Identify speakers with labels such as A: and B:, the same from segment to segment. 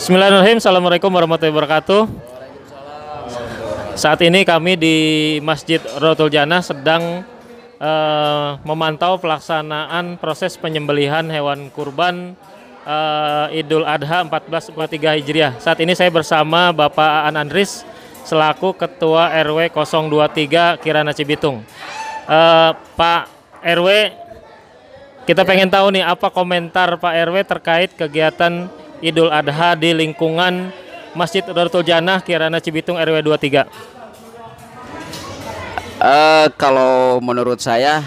A: Bismillahirrahmanirrahim. Assalamualaikum warahmatullahi wabarakatuh. Saat ini kami di Masjid Rotul Jannah sedang uh, memantau pelaksanaan proses penyembelihan hewan kurban uh, Idul Adha 1443 Hijriah. Saat ini saya bersama Bapak Aan Andris selaku Ketua RW 023 Kirana Cibitung. Uh, Pak RW, kita pengen tahu nih apa komentar Pak RW terkait kegiatan Idul Adha di lingkungan Masjid Darutul Janah Kirana Cibitung RW 23?
B: Uh, kalau menurut saya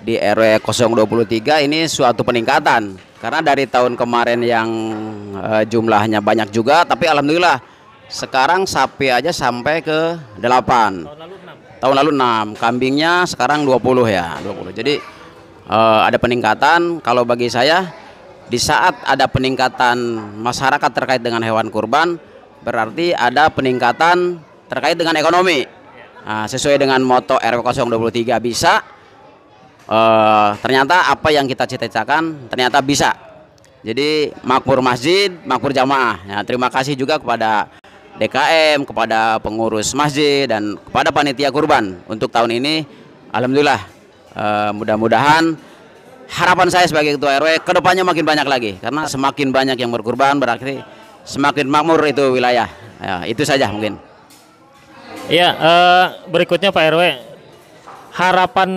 B: di RW 023 ini suatu peningkatan karena dari tahun kemarin yang uh, jumlahnya banyak juga tapi alhamdulillah sekarang sapi aja sampai ke 8. Tahun lalu Tahun lalu 6, kambingnya sekarang 20 ya, 20. Jadi uh, ada peningkatan kalau bagi saya di saat ada peningkatan masyarakat terkait dengan hewan kurban, berarti ada peningkatan terkait dengan ekonomi. Nah, sesuai dengan moto RW 023 bisa, eh, ternyata apa yang kita cita-citakan ternyata bisa. Jadi makmur masjid, makmur jamaah. Nah, terima kasih juga kepada DKM, kepada pengurus masjid dan kepada panitia kurban untuk tahun ini. Alhamdulillah, eh, mudah-mudahan harapan saya sebagai ketua RW kedepannya makin banyak lagi karena semakin banyak yang berkurban berarti semakin makmur itu wilayah ya, itu saja mungkin
A: ya uh, berikutnya Pak RW harapan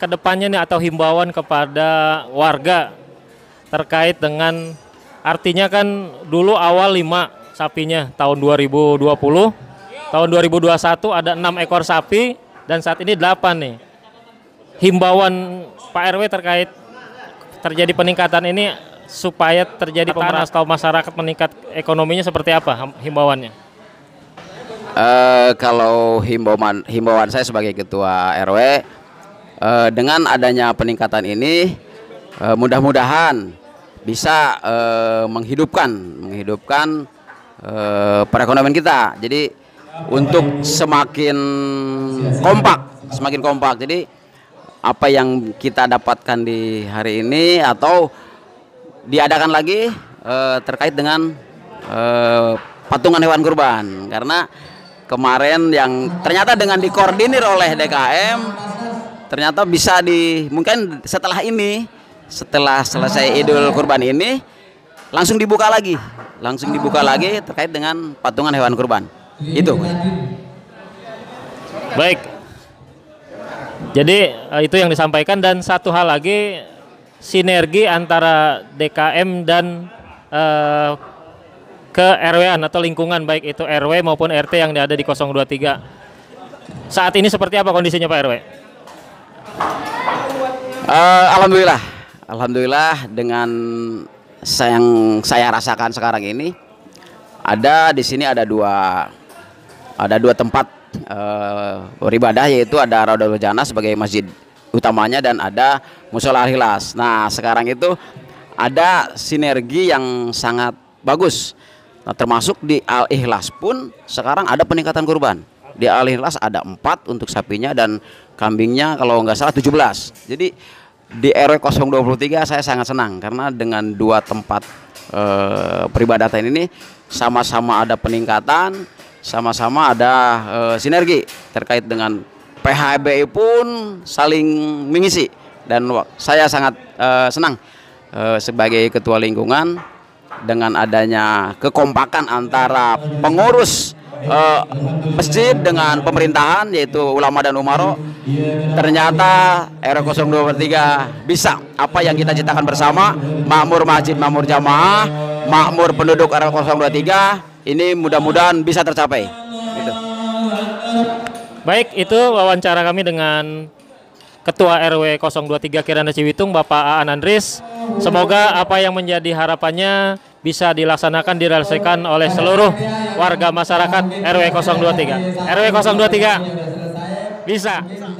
A: kedepannya nih atau himbauan kepada warga terkait dengan artinya kan dulu awal 5 sapinya tahun 2020 tahun 2021 ada enam ekor sapi dan saat ini 8 nih himbauan Pak RW terkait terjadi peningkatan ini supaya terjadi pemerintah atau masyarakat meningkat ekonominya seperti apa himbauannya?
B: Uh, kalau himbauan himbauan saya sebagai ketua RW uh, eh, dengan adanya peningkatan ini uh, mudah-mudahan bisa uh, menghidupkan menghidupkan uh, perekonomian kita. Jadi untuk semakin kompak, semakin kompak. Jadi apa yang kita dapatkan di hari ini atau diadakan lagi eh, terkait dengan eh, patungan hewan kurban karena kemarin yang ternyata dengan dikoordinir oleh DKM ternyata bisa di mungkin setelah ini setelah selesai Idul Kurban ini langsung dibuka lagi langsung dibuka lagi terkait dengan patungan hewan kurban itu baik jadi eh, itu yang disampaikan dan
A: satu hal lagi sinergi antara DKM dan eh, ke rw atau lingkungan baik itu RW maupun RT yang ada di 023. Saat ini seperti apa kondisinya Pak RW? Uh,
B: eh, alhamdulillah, alhamdulillah dengan yang saya rasakan sekarang ini ada di sini ada dua ada dua tempat uh, eh, beribadah yaitu ada Raudhul Jannah sebagai masjid utamanya dan ada musola Hilas. Nah, sekarang itu ada sinergi yang sangat bagus. Nah, termasuk di Al Ikhlas pun sekarang ada peningkatan kurban. Di Al Ikhlas ada empat untuk sapinya dan kambingnya kalau nggak salah 17. Jadi di RW 023 saya sangat senang karena dengan dua tempat eh, peribadatan ini sama-sama ada peningkatan sama-sama ada e, sinergi terkait dengan PHBI pun saling mengisi dan saya sangat e, senang e, sebagai ketua lingkungan dengan adanya kekompakan antara pengurus e, masjid dengan pemerintahan yaitu ulama dan umaro ternyata era 023 bisa apa yang kita ciptakan bersama makmur masjid makmur jamaah makmur penduduk era 023 ini mudah-mudahan bisa tercapai.
A: Gitu. Baik, itu wawancara kami dengan Ketua RW 023 Kirana Ciwitung, Bapak Aan Andris. Semoga apa yang menjadi harapannya bisa dilaksanakan direalisasikan oleh seluruh warga masyarakat RW 023. RW 023 bisa.